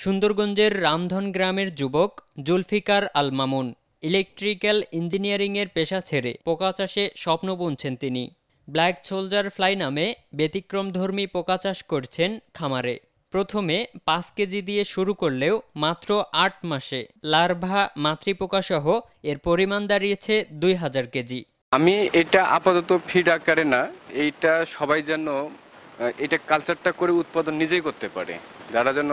সুন্দরগঞ্জের রামধন গ্রামের যুবক জুলফিকার আল মামুন ইলেকট্রিক্যাল ইঞ্জিনিয়ারিংয়ের পেশা ছেড়ে পোকা চাষে স্বপ্ন বুনছেন তিনি ব্ল্যাক সোলজার ফ্লাই নামে ব্যতিক্রমধর্মী পোকা চাষ করছেন খামারে প্রথমে পাঁচ কেজি দিয়ে শুরু করলেও মাত্র আট মাসে লার্ভা মাতৃপোকাসহ এর পরিমাণ দাঁড়িয়েছে দুই হাজার কেজি আমি এটা আপাতত ফিড আকারে না এইটা সবাই যেন এটা কালচারটা করে উৎপাদন নিজেই করতে পারে যারা যেন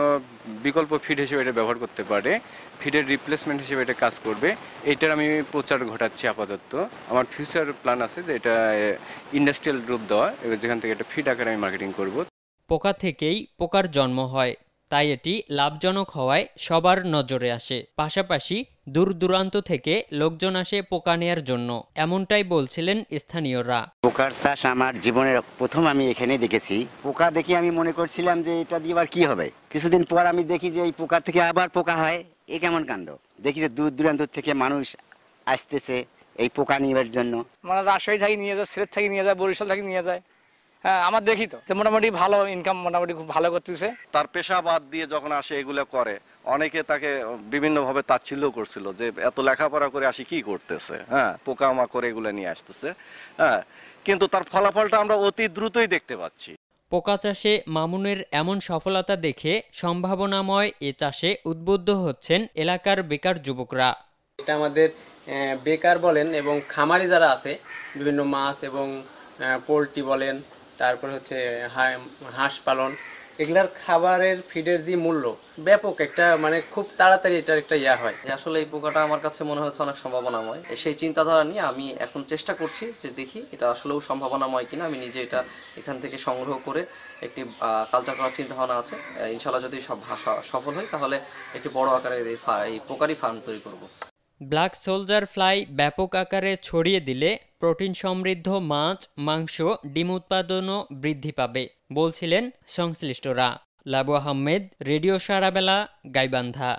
বিকল্প ফিড হিসেবে এটা ব্যবহার করতে পারে ফিডের রিপ্লেসমেন্ট হিসেবে এটা কাজ করবে এটার আমি প্রচার ঘটাচ্ছি আপাতত আমার ফিউচার প্ল্যান আছে যে এটা ইন্ডাস্ট্রিয়াল রূপ দেওয়া এবার যেখান থেকে এটা ফিড আকারে আমি মার্কেটিং করব পোকা থেকেই পোকার জন্ম হয় তাই এটি লাভজনক হওয়ায় সবার নজরে আসে পাশাপাশি দূর দূরান্ত থেকে লোকজন আসে পোকা নেয়ার জন্য এমনটাই বলছিলেন স্থানীয়রা পোকার চাষ আমার জীবনের প্রথম আমি এখানে দেখেছি পোকা দেখে আমি মনে করছিলাম যে এটা দিয়ে আবার কি হবে কিছুদিন পর আমি দেখি যে এই পোকা থেকে আবার পোকা হয় এ কেমন কাণ্ড দেখি যে দূর দূরান্ত থেকে মানুষ আসতেছে এই পোকা নেওয়ার জন্য মানে রাজশাহী থাকি নিয়ে যায় সিলেট থাকি নিয়ে যায় বরিশাল থাকি নিয়ে যায় হ্যাঁ আমার দেখি তো মোটামুটি ভালো ইনকাম মোটামুটি খুব ভালো করতেছে তার পেশা বাদ দিয়ে যখন আসে এগুলো করে অনেকে তাকে বিভিন্নভাবে তাচ্ছিল্য করছিল যে এত লেখাপড়া করে আসি কি করতেছে হ্যাঁ পোকামা করে এগুলো নিয়ে আসতেছে হ্যাঁ কিন্তু তার ফলাফলটা আমরা অতি দ্রুতই দেখতে পাচ্ছি পোকা চাষে মামুনের এমন সফলতা দেখে সম্ভাবনাময় এ চাষে উদ্বুদ্ধ হচ্ছেন এলাকার বেকার যুবকরা এটা আমাদের বেকার বলেন এবং খামারি যারা আছে বিভিন্ন মাছ এবং পোলট্রি বলেন তারপরে হচ্ছে হাঁস পালন এগুলার খাবারের ফিডের যে মূল্য ব্যাপক একটা মানে খুব তাড়াতাড়ি এটার একটা ইয়া হয় আসলে এই পোকাটা আমার কাছে মনে হচ্ছে অনেক সম্ভাবনাময় সেই চিন্তাধারা নিয়ে আমি এখন চেষ্টা করছি যে দেখি এটা আসলেও সম্ভাবনাময় কিনা আমি নিজে এটা এখান থেকে সংগ্রহ করে একটি কালচার করার চিন্তাভাবনা আছে ইনশাল্লাহ যদি সব সফল হয় তাহলে একটি বড় আকারের এই পোকারই ফার্ম তৈরি করব ব্ল্যাক সোলজার ফ্লাই ব্যাপক আকারে ছড়িয়ে দিলে প্রোটিন সমৃদ্ধ মাছ মাংস ডিম উৎপাদনও বৃদ্ধি পাবে বলছিলেন সংশ্লিষ্টরা লাবু আহমেদ রেডিও সারাবেলা গাইবান্ধা